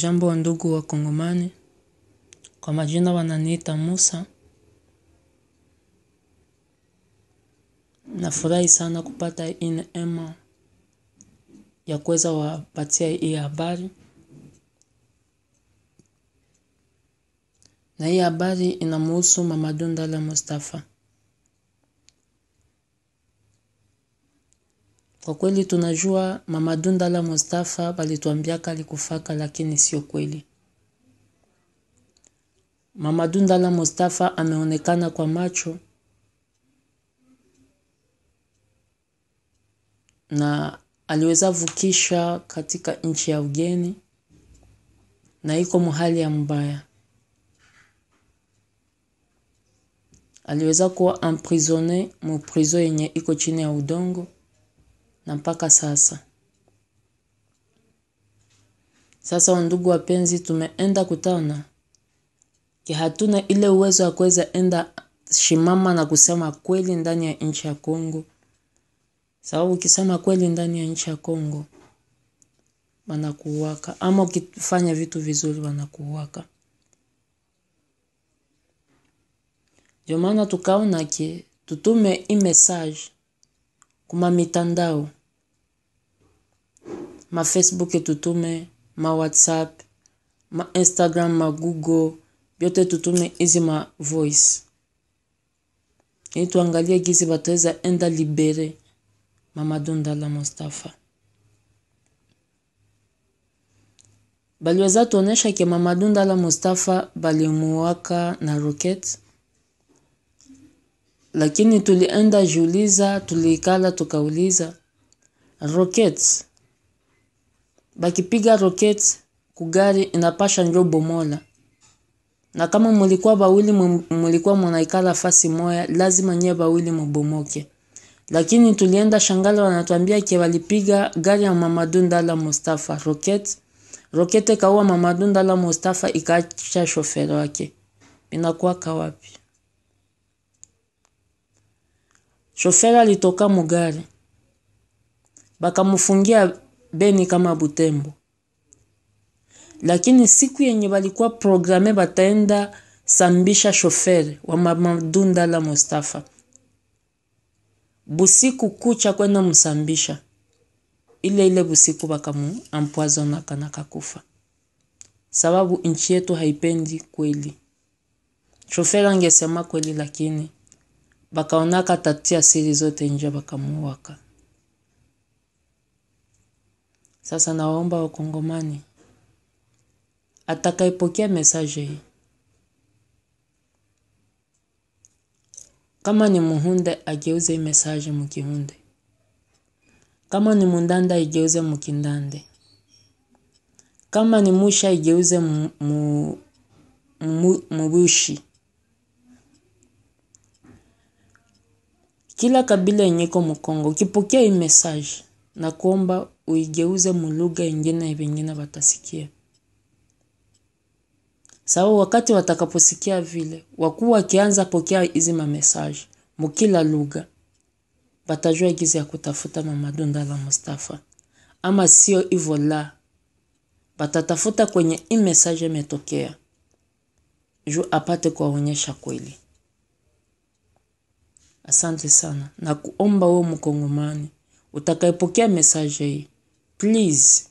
Jambo wa ndugu wa Kongomani, kwa majina wananiita Musa. Nafurahi sana kupata hii neema ya kuweza wapatia hii habari, na hii habari inamuhusu Mama Dundala Mustafa. Kwa kweli tunajua Mama Dundala Mustafa balituambiaka alikufaka, lakini sio kweli. Mama Dundala Mustafa ameonekana kwa macho na aliweza vukisha katika nchi ya ugeni na iko mhali ya mbaya. Aliweza kuwa emprisonne mu prison yenye iko chini ya udongo na mpaka sasa. Sasa ndugu wapenzi, tumeenda kutana ki hatuna ile uwezo wa kuweza enda shimama na kusema kweli ndani ya nchi ya Kongo, sababu ukisema kweli ndani ya nchi ya Kongo wanakuwaka ama ukifanya vitu vizuri wanakuwaka Ndio maana tukaona ke tutume i message kuma ma mafacebook e tutume mawhatsapp ma google vyote tutume hizi voice ili tuangalie gizi bataweza enda libere Mamadou la Mustafa. Baliweza tuonesha ke mamadunda la Mustafa balimuwaka na roket lakini tulienda jiuliza, tulikala tukauliza rockets, bakipiga rockets kugari inapasha njo bomola, na kama mlikuwa bawili mulikuwa mnaikala fasi moya, lazima nye bawili mbomoke Lakini tulienda shangala, wanatuambia ke walipiga gari ya Mamadu Ndala Mustafa rocket rocket kaua Mamadu Ndala Mustafa ikacha shofero wake, inakuwa kawapi? Shofela alitoka mugari bakamufungia Beni kama Butembo, lakini siku yenye balikuwa programe bataenda sambisha shofere wa mamadunda la Mustafa busiku kucha kwenda musambisha ile ile busiku bakamu na kakufa, sababu nchi yetu haipendi kweli. Shofera angesema kweli, lakini bakaonaka tatia siri zote nje, bakamuwaka. Sasa nawaomba Wakongomani, atakayepokea mesaje hii, kama ni Muhunde ageuze hii mesaje Mukihunde, kama ni Mundanda igeuze Mukindande, kama ni Musha igeuze Mubushi mu, mu, Kila kabila iko mukongo ukipokea hii message na kuomba uigeuze mulugha ingine vengine watasikia. Sababu wakati watakaposikia vile, wakuu wakianza pokea hizi mamesaje mukila lugha, batajua gizi ya kutafuta Mamadou la Mustafa. Ama sio hivyo la, batatafuta kwenye hii message imetokea juu apate kuwaonyesha kweli. Asante sana na kuomba wewe mkongomani utakayepokea message hii, please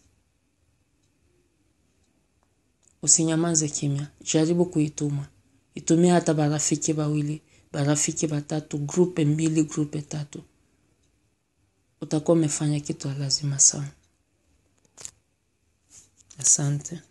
usinyamaze kimya, jaribu kuituma, itumia hata barafiki bawili, barafiki batatu, grupe mbili, grupe tatu, utakuwa umefanya kitu lazima sana. Asante.